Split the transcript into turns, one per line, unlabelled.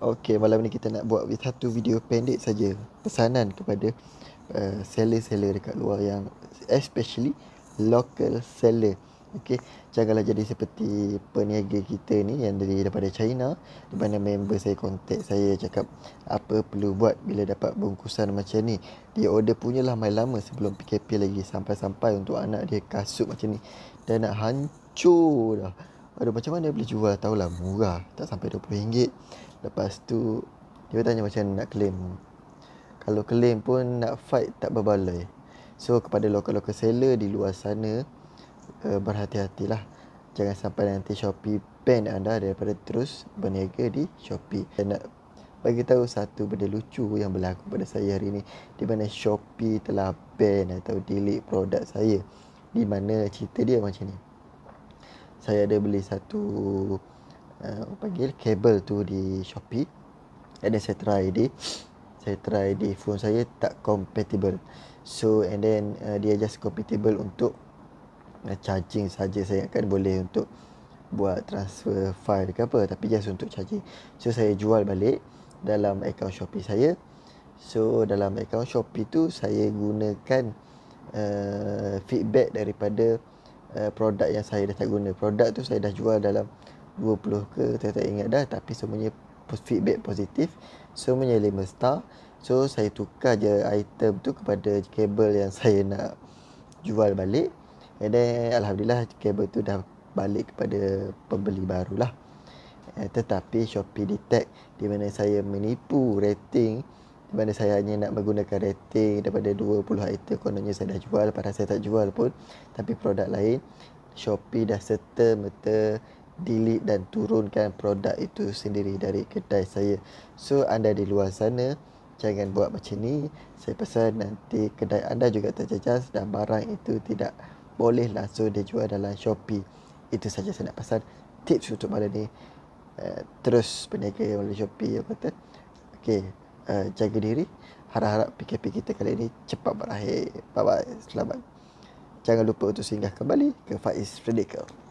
Okey, malam ni kita nak buat satu video pendek saja pesanan kepada uh, seller-seller dekat luar yang especially local seller. Okey, janganlah jadi seperti peniaga kita ni yang dari daripada China di mana member saya contact saya cakap apa perlu buat bila dapat bungkusan macam ni. Dia order punyalah mai lama sebelum PKP lagi sampai-sampai untuk anak dia kasut macam ni dan nak hancur dah pada macam mana boleh jual tahu lah murah Tak sampai RM20 Lepas tu Dia tanya macam nak claim Kalau claim pun nak fight tak berbaloi So kepada local-local seller di luar sana uh, Berhati-hatilah Jangan sampai nanti Shopee ban anda daripada terus berniaga di Shopee Saya nak bagi tahu satu benda lucu yang berlaku pada saya hari ini Di mana Shopee telah ban atau delete produk saya Di mana cerita dia macam ni saya ada beli satu uh, panggil kabel tu di Shopee and then saya try di saya try di phone saya tak compatible so and then uh, dia just compatible untuk uh, charging saja saya kan boleh untuk buat transfer file ke apa tapi just untuk charging so saya jual balik dalam akaun Shopee saya so dalam akaun Shopee tu saya gunakan uh, feedback daripada uh, produk yang saya dah tak guna. Produk tu saya dah jual dalam 20 ke saya tak ingat dah tapi semuanya feedback positif. Semuanya lima star. So saya tukar je item tu kepada kabel yang saya nak jual balik. And then alhamdulillah kabel tu dah balik kepada pembeli barulah. Uh, tetapi Shopee detect di mana saya menipu rating di mana saya hanya nak menggunakan rating daripada 20 item kononnya saya dah jual padahal saya tak jual pun tapi produk lain Shopee dah serta merta delete dan turunkan produk itu sendiri dari kedai saya so anda di luar sana jangan buat macam ni saya pesan nanti kedai anda juga terjejas dan barang itu tidak boleh langsung dijual dalam Shopee itu saja saya nak pesan tips untuk malam ni uh, terus peniaga melalui Shopee apa kata okey uh, jaga diri. Harap-harap PKP kita kali ini cepat berakhir. Bye-bye. Selamat. Jangan lupa untuk singgah kembali ke Faiz Radical.